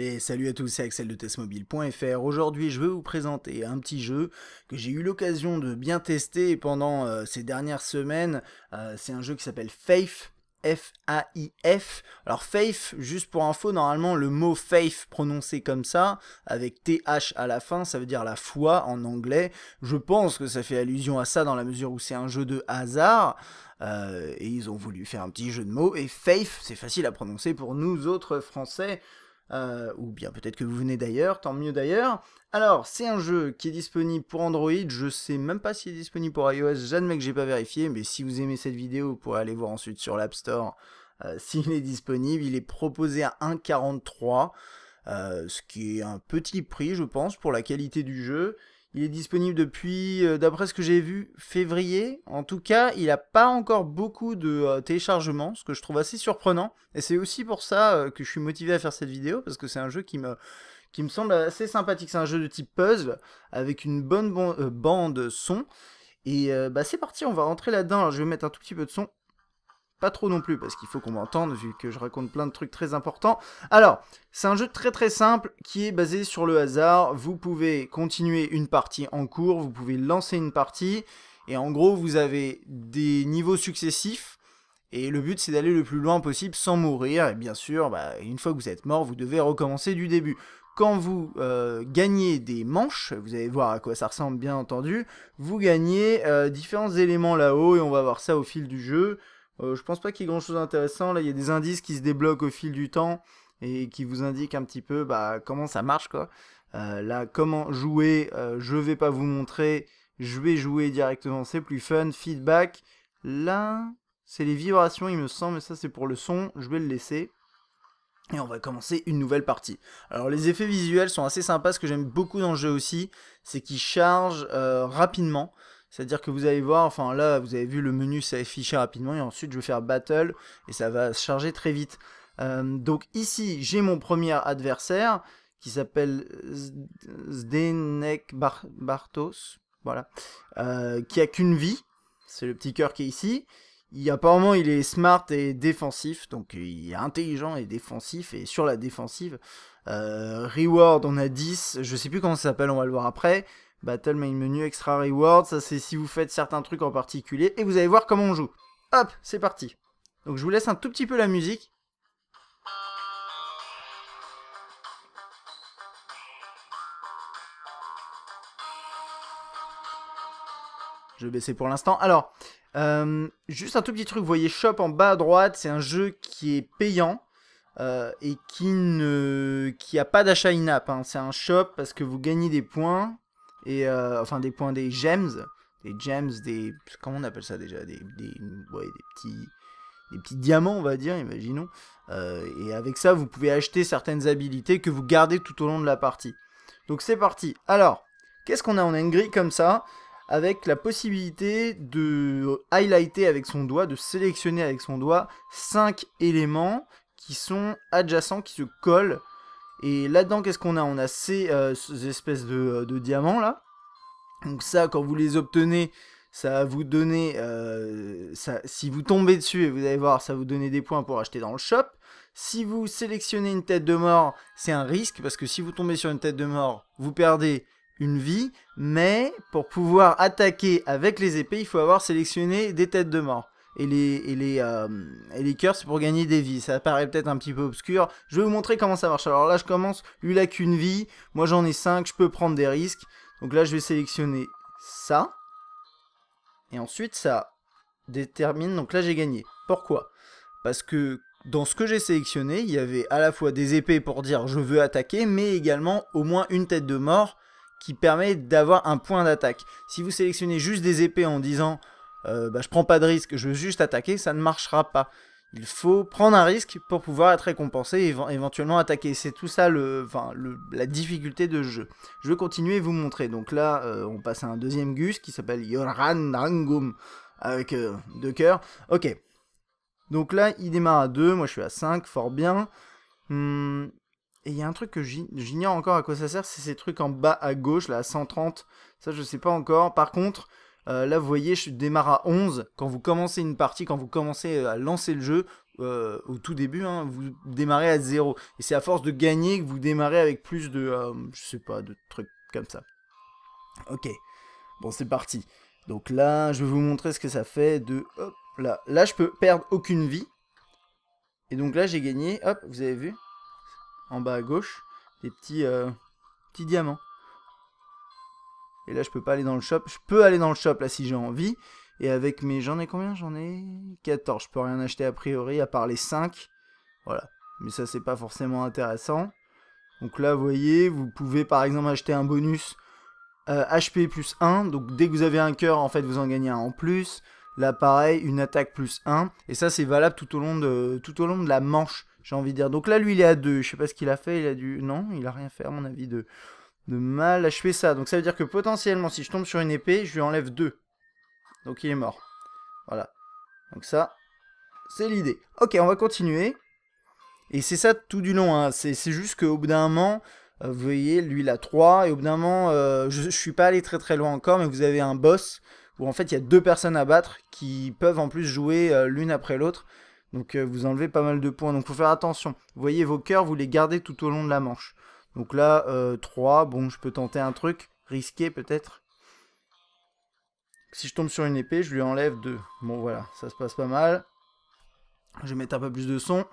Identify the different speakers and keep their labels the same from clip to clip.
Speaker 1: Et salut à tous, c'est Axel de testmobile.fr. Aujourd'hui, je vais vous présenter un petit jeu que j'ai eu l'occasion de bien tester pendant euh, ces dernières semaines. Euh, c'est un jeu qui s'appelle Faith. F-A-I-F. Alors Faith, juste pour info, normalement le mot Faith prononcé comme ça, avec th à la fin, ça veut dire la foi en anglais. Je pense que ça fait allusion à ça dans la mesure où c'est un jeu de hasard. Euh, et ils ont voulu faire un petit jeu de mots. Et Faith, c'est facile à prononcer pour nous autres Français. Euh, ou bien peut-être que vous venez d'ailleurs, tant mieux d'ailleurs. Alors, c'est un jeu qui est disponible pour Android, je sais même pas s'il est disponible pour iOS, j'admets que j'ai pas vérifié, mais si vous aimez cette vidéo, vous pourrez aller voir ensuite sur l'App Store euh, s'il est disponible. Il est proposé à 1,43, euh, ce qui est un petit prix, je pense, pour la qualité du jeu. Il est disponible depuis, euh, d'après ce que j'ai vu, février. En tout cas, il n'a pas encore beaucoup de euh, téléchargements, ce que je trouve assez surprenant. Et c'est aussi pour ça euh, que je suis motivé à faire cette vidéo, parce que c'est un jeu qui me, qui me semble assez sympathique. C'est un jeu de type puzzle, avec une bonne bande son. Et bah, c'est parti, on va rentrer là-dedans. je vais mettre un tout petit peu de son pas trop non plus parce qu'il faut qu'on m'entende vu que je raconte plein de trucs très importants. Alors, c'est un jeu très très simple qui est basé sur le hasard. Vous pouvez continuer une partie en cours, vous pouvez lancer une partie et en gros vous avez des niveaux successifs et le but c'est d'aller le plus loin possible sans mourir et bien sûr bah, une fois que vous êtes mort vous devez recommencer du début quand vous euh, gagnez des manches, vous allez voir à quoi ça ressemble bien entendu, vous gagnez euh, différents éléments là-haut et on va voir ça au fil du jeu. Euh, je pense pas qu'il y ait grand chose d'intéressant. Là, il y a des indices qui se débloquent au fil du temps et qui vous indiquent un petit peu bah, comment ça marche. quoi. Euh, là, comment jouer, euh, je vais pas vous montrer. Je vais jouer directement, c'est plus fun. Feedback, là, c'est les vibrations, il me semble, mais ça c'est pour le son. Je vais le laisser. Et on va commencer une nouvelle partie. Alors les effets visuels sont assez sympas. Ce que j'aime beaucoup dans le jeu aussi, c'est qu'ils chargent rapidement. C'est-à-dire que vous allez voir, enfin là, vous avez vu le menu s'afficher rapidement et ensuite je vais faire battle et ça va se charger très vite. Euh, donc ici, j'ai mon premier adversaire qui s'appelle Zdenek Bartos, voilà, euh, qui a qu'une vie. C'est le petit cœur qui est ici. Il, apparemment, il est smart et défensif, donc il est intelligent et défensif et sur la défensive. Euh, reward, on a 10, je sais plus comment ça s'appelle, on va le voir après. Battle Main Menu, Extra rewards, ça c'est si vous faites certains trucs en particulier. Et vous allez voir comment on joue. Hop, c'est parti. Donc je vous laisse un tout petit peu la musique. Je vais baisser pour l'instant. Alors, euh, juste un tout petit truc, vous voyez Shop en bas à droite, c'est un jeu qui est payant. Euh, et qui ne qui a pas d'achat in-app. Hein. C'est un shop parce que vous gagnez des points et euh, enfin des points des gems, des gems, des comment on appelle ça déjà, des petits des petits diamants, on va dire, imaginons. Euh, et avec ça, vous pouvez acheter certaines habilités que vous gardez tout au long de la partie. Donc c'est parti. Alors, qu'est-ce qu'on a en a comme ça, avec la possibilité de highlighter avec son doigt, de sélectionner avec son doigt 5 éléments qui sont adjacents, qui se collent et là-dedans, qu'est-ce qu'on a On a ces, euh, espèces euh, de, diamants là. Donc ça, quand vous les obtenez, ça va vous donner, euh, si vous tombez dessus, et vous allez voir, ça vous donner des points pour acheter dans le shop. Si vous sélectionnez une tête de mort, c'est un risque, parce que si vous tombez sur une tête de mort, vous perdez une vie, mais pour pouvoir attaquer avec les épées, il faut avoir sélectionné des têtes de mort et les, et les, euh, pour gagner des vies. Ça paraît peut-être un petit peu obscur. Je vais vous montrer comment ça marche. Alors là, je commence. Lui, il a qu'une vie. Moi, j'en ai 5. Je peux prendre des risques. Donc là, je vais sélectionner ça. Et ensuite, ça détermine. Donc là, j'ai gagné. Pourquoi Parce que dans ce que j'ai sélectionné, il y avait à la fois des épées pour dire je veux attaquer, mais également au moins une tête de mort qui permet d'avoir un point d'attaque. Si vous sélectionnez juste des épées en disant euh, bah, je prends pas de risque, je veux juste attaquer, ça ne marchera pas. Il faut prendre un risque pour pouvoir être récompensé et éventuellement attaquer. C'est tout ça le, enfin, la difficulté de jeu. Je vais continuer et vous montrer. Donc là, euh, on passe à un deuxième Gus qui s'appelle Yoran Rangum avec euh, deux cœurs. Ok. Donc là, il démarre à 2, moi je suis à 5, fort bien. Hmm. et il y a un truc que j'ignore encore à quoi ça sert, c'est ces trucs en bas à gauche, là, à 130. Ça, je sais pas encore. Par contre, euh, là, vous voyez, je démarre à 11. Quand vous commencez une partie, quand vous commencez euh, à lancer le jeu, euh, au tout début, hein, vous démarrez à 0. Et c'est à force de gagner que vous démarrez avec plus de, je sais pas, de trucs comme ça. Ok, bon c'est parti. Donc là, je vais vous montrer ce que ça fait de, hop, là. Là, je peux perdre aucune vie. Et donc là, j'ai gagné, hop, vous avez vu, en bas à gauche, des petits, petits diamants. Et là, je peux pas aller dans le shop. Je peux aller dans le shop là si j'ai envie. Et avec mes. J'en ai combien J'en ai 14. Je peux rien acheter a priori à part les 5. Voilà. Mais ça, c'est pas forcément intéressant. Donc là, vous voyez, vous pouvez par exemple acheter un bonus HP euh, plus 1. Donc dès que vous avez un cœur, en fait, vous en gagnez un en plus. Là, pareil, une attaque plus 1. Et ça, c'est valable tout au long de, tout au long de la manche, j'ai envie de dire. Donc là, lui, il est à 2. Je sais pas ce qu'il a fait. Il a dû. Non, il a rien fait, à mon avis, de de mal achever ça. Donc ça veut dire que potentiellement, si je tombe sur une épée, je lui enlève 2. Donc il est mort. Voilà. Donc ça, c'est l'idée. Ok, on va continuer. Et c'est ça tout du long. Hein. C'est juste qu'au bout d'un moment, euh, vous voyez, lui il a 3. Et au bout d'un moment, euh, je, suis pas allé très très loin encore, mais vous avez un boss où en fait il y a deux personnes à battre qui peuvent en plus jouer euh, l'une après l'autre. Donc vous enlevez pas mal de points. Donc faut faire attention. Vous voyez, vos cœurs, vous les gardez tout au long de la manche. Donc là, 3, euh, bon, je peux tenter un truc, risqué peut-être. Si je tombe sur une épée, je lui enlève 2. Bon, voilà, ça se passe pas mal. Je vais mettre un peu plus de son.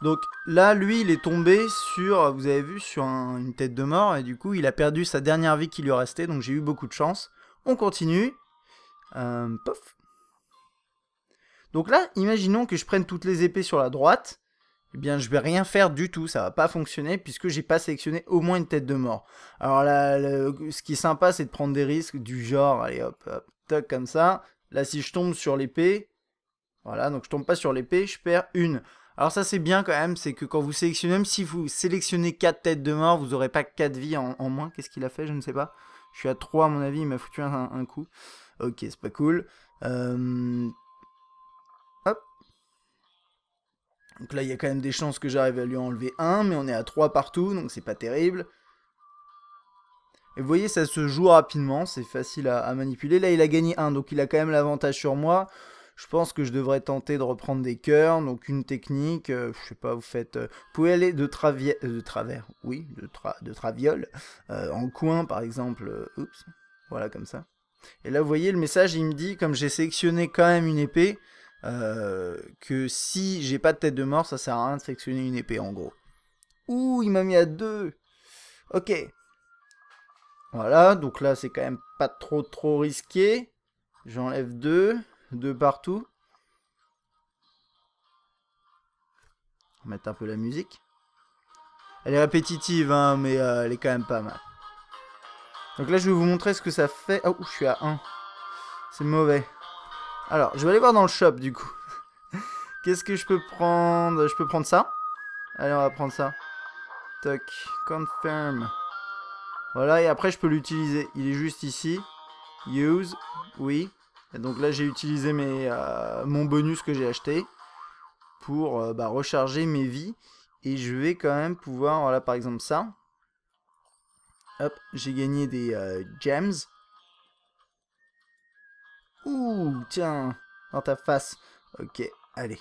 Speaker 1: Donc là, lui, il est tombé sur, vous avez vu, sur une tête de mort. Et du coup, il a perdu sa dernière vie qui lui restait. Donc j'ai eu beaucoup de chance. On continue. Euh, pof. Donc là, imaginons que je prenne toutes les épées sur la droite, eh bien je vais rien faire du tout, ça va pas fonctionner puisque j'ai pas sélectionné au moins une tête de mort. Alors là, ce qui est sympa, c'est de prendre des risques du genre, allez hop, hop, toc comme ça. Là, si je tombe sur l'épée, voilà, donc je tombe pas sur l'épée, je perds une. Alors ça c'est bien quand même, c'est que quand vous sélectionnez, même si vous sélectionnez 4 têtes de mort, vous n'aurez pas 4 vies en, moins. Qu'est-ce qu'il a fait Je ne sais pas. Je suis à 3 à mon avis, il m'a foutu un, coup. Ok, c'est pas cool. Euh, Donc là, il y a quand même des chances que j'arrive à lui enlever un, mais on est à 3 partout, donc c'est pas terrible. Et vous voyez, ça se joue rapidement, c'est facile à, manipuler. Là, il a gagné 1, donc il a quand même l'avantage sur moi. Je pense que je devrais tenter de reprendre des cœurs, donc une technique, euh, je sais pas, vous faites... Euh, vous pouvez aller de, euh, de travers, oui, de, travers, de traviole, en coin par exemple, oups, voilà comme ça. Et là, vous voyez, le message, il me dit, comme j'ai sélectionné quand même une épée, que si j'ai pas de tête de mort, ça sert à rien de sectionner une épée en gros. Ouh, il m'a mis à deux. Ok. Voilà, donc là c'est quand même pas trop trop risqué. J'enlève deux, deux partout. On va mettre un peu la musique. Elle est répétitive, hein, mais euh, elle est quand même pas mal. Donc là, je vais vous montrer ce que ça fait. Oh, je suis à 1. C'est mauvais. Alors, je vais aller voir dans le shop du coup. Qu'est-ce que je peux prendre Je peux prendre ça. Allez, on va prendre ça. Toc, confirm. Voilà, et après je peux l'utiliser. Il est juste ici. Use, oui. Et donc là, j'ai utilisé euh, mon bonus que j'ai acheté pour euh, bah, recharger mes vies. Et je vais quand même pouvoir, voilà par exemple ça. Hop, j'ai gagné des euh, gems tiens, dans ta face. Ok, allez.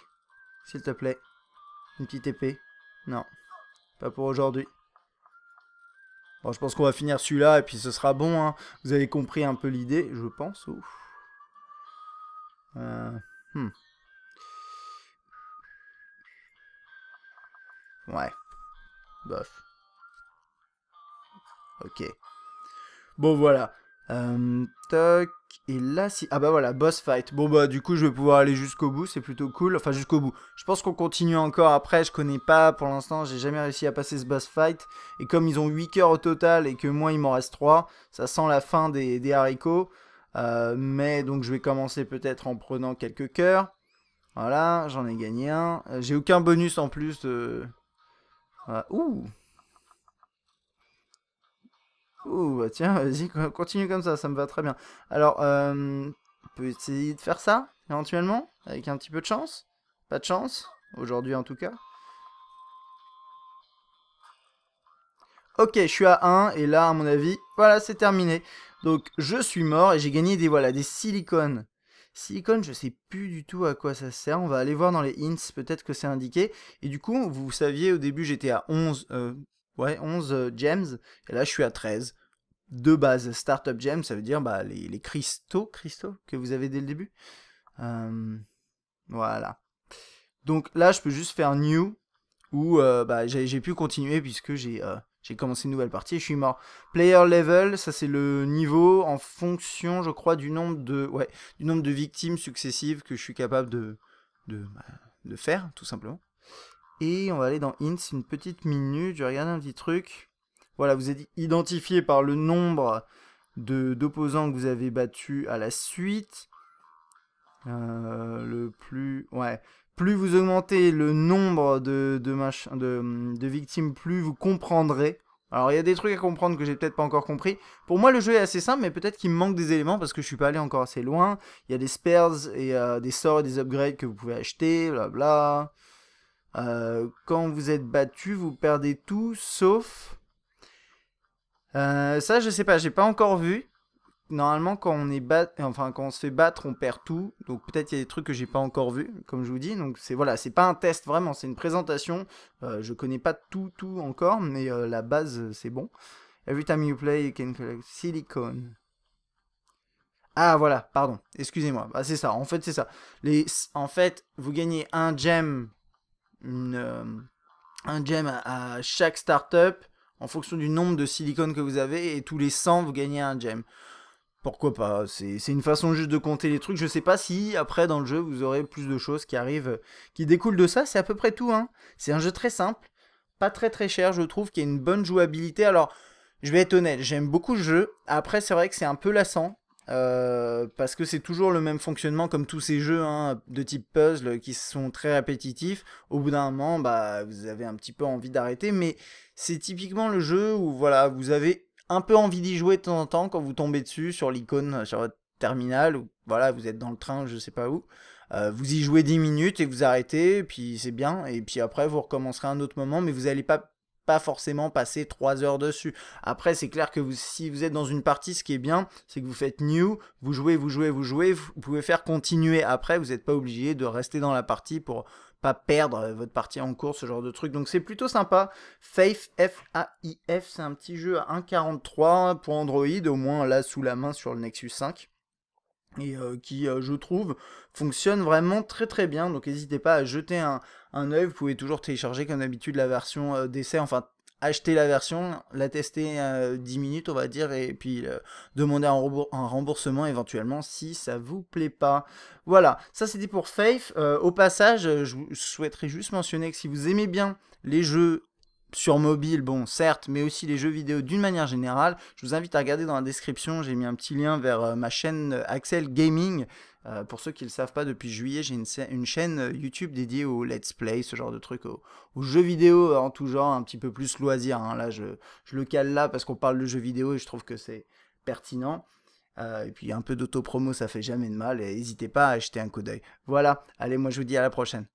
Speaker 1: S'il te plaît. Une petite épée. Non, pas pour aujourd'hui. Bon, je pense qu'on va finir celui-là et puis ce sera bon. Hein. Vous avez compris un peu l'idée, je pense. Euh, hmm. Ouais. Bof. Ok. Bon, voilà. Euh, toc. Et là, si... Ah bah voilà, boss fight. Bon bah du coup, je vais pouvoir aller jusqu'au bout, c'est plutôt cool. Enfin, jusqu'au bout. Je pense qu'on continue encore après, je connais pas. Pour l'instant, j'ai jamais réussi à passer ce boss fight. Et comme ils ont 8 coeurs au total et que moi, il m'en reste 3, ça sent la fin des, haricots. Euh, mais donc, je vais commencer peut-être en prenant quelques coeurs. Voilà, j'en ai gagné un. Euh, j'ai aucun bonus en plus. De... Voilà. Ouh Ouh, bah tiens, vas-y, continue comme ça, ça me va très bien. Alors, euh, on peut essayer de faire ça, éventuellement, avec un petit peu de chance. Pas de chance, aujourd'hui en tout cas. Ok, je suis à 1, et là, à mon avis, voilà, c'est terminé. Donc, je suis mort, et j'ai gagné des, voilà, des silicones. Silicone, je sais plus du tout à quoi ça sert. On va aller voir dans les hints, peut-être que c'est indiqué. Et du coup, vous saviez, au début, j'étais à 11... Euh, Ouais, 11 euh, gems. Et là, je suis à 13. De base, Startup Gems, ça veut dire bah, les, cristaux, cristaux que vous avez dès le début. Euh, voilà. Donc là, je peux juste faire New, ou euh, bah, j'ai pu continuer puisque j'ai commencé une nouvelle partie et je suis mort. Player Level, ça c'est le niveau en fonction, je crois, du nombre de, ouais, du nombre de victimes successives que je suis capable de bah, faire, tout simplement. Et on va aller dans Ints, une petite minute, je vais regarder un petit truc. Voilà, vous êtes identifié par le nombre d'opposants que vous avez battus à la suite. Euh, le plus... Ouais. Plus vous augmentez le nombre de, de, de, victimes, plus vous comprendrez. Alors il y a des trucs à comprendre que j'ai peut-être pas encore compris. Pour moi le jeu est assez simple mais peut-être qu'il me manque des éléments parce que je suis pas allé encore assez loin. Il y a des spares et euh, des sorts et des upgrades que vous pouvez acheter, blabla. Euh, quand vous êtes battu, vous perdez tout, sauf... Euh, ça, je sais pas, j'ai pas encore vu. Normalement, quand on est bat... enfin quand on se fait battre, on perd tout. Donc peut-être il y a des trucs que j'ai pas encore vu, comme je vous dis. Donc c'est voilà, c'est pas un test vraiment, c'est une présentation. Euh, je connais pas tout tout encore, mais euh, la base c'est bon. Every time you play, you can collect silicone. Ah voilà, pardon, excusez-moi. Bah, c'est ça, en fait c'est ça. Les... En fait, vous gagnez un gem euh, un gem à, chaque startup en fonction du nombre de silicones que vous avez et tous les 100 vous gagnez un gem. Pourquoi pas C'est une façon juste de compter les trucs. Je sais pas si après dans le jeu vous aurez plus de choses qui arrivent, qui découlent de ça. C'est à peu près tout. Hein. C'est un jeu très simple, pas très très cher je trouve, qui a une bonne jouabilité. Alors je vais être honnête, j'aime beaucoup le jeu. Après c'est vrai que c'est un peu lassant euh, parce que c'est toujours le même fonctionnement comme tous ces jeux hein, de type puzzle qui sont très répétitifs. Au bout d'un moment, bah, vous avez un petit peu envie d'arrêter, mais c'est typiquement le jeu où voilà, vous avez un peu envie d'y jouer de temps en temps quand vous tombez dessus sur l'icône sur votre terminal ou voilà, vous êtes dans le train, je sais pas où. Euh, vous y jouez 10 minutes et vous arrêtez, puis c'est bien, et puis après vous recommencerez un autre moment, mais vous n'allez pas forcément passer trois heures dessus. Après, c'est clair que vous, si vous êtes dans une partie, ce qui est bien, c'est que vous faites new, vous jouez, vous jouez, vous jouez, vous pouvez faire continuer après, vous n'êtes pas obligé de rester dans la partie pour pas perdre euh, votre partie en cours, ce genre de truc. Donc c'est plutôt sympa. Faith, F-A-I-F, c'est un petit jeu à 1,43 pour Android, au moins là sous la main sur le Nexus 5 et euh, qui, euh, je trouve, fonctionne vraiment très très bien. Donc n'hésitez pas à jeter un, un vous pouvez toujours télécharger comme d'habitude la version euh, d'essai, enfin acheter la version, la tester 10 euh, minutes on va dire et puis euh, demander un, remboursement éventuellement si ça vous plaît pas. Voilà, ça c'est dit pour Faith. au passage, je souhaiterais juste mentionner que si vous aimez bien les jeux sur mobile, bon certes, mais aussi les jeux vidéo d'une manière générale, je vous invite à regarder dans la description, j'ai mis un petit lien vers ma chaîne Axel Gaming euh, pour ceux qui ne le savent pas, depuis juillet, j'ai une, chaîne euh, YouTube dédiée au let's play, ce genre de truc, aux, jeux vidéo euh, en tout genre, un petit peu plus loisir. Hein. Là, je, je, le cale là parce qu'on parle de jeux vidéo et je trouve que c'est pertinent. et puis un peu d'autopromo, ça fait jamais de mal. Et n'hésitez pas à acheter un coup d'œil. Voilà, allez, moi je vous dis à la prochaine.